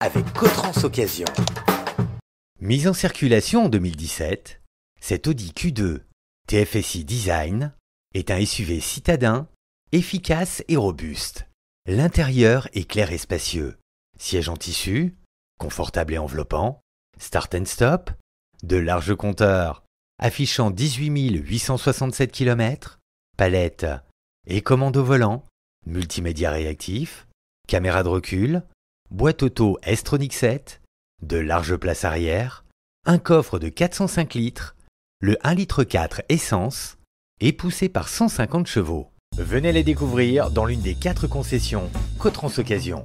avec Cotrans Occasion. Mise en circulation en 2017, cet Audi Q2 TFSI Design est un SUV citadin, efficace et robuste. L'intérieur est clair et spacieux. Siège en tissu, confortable et enveloppant, start and stop, de larges compteurs affichant 18 867 km, palette et commande au volant, multimédia réactif, caméra de recul, boîte auto s 7, de larges places arrière, un coffre de 405 litres, le 1 litre 4 essence et poussé par 150 chevaux. Venez les découvrir dans l'une des quatre concessions Cotrans Occasion.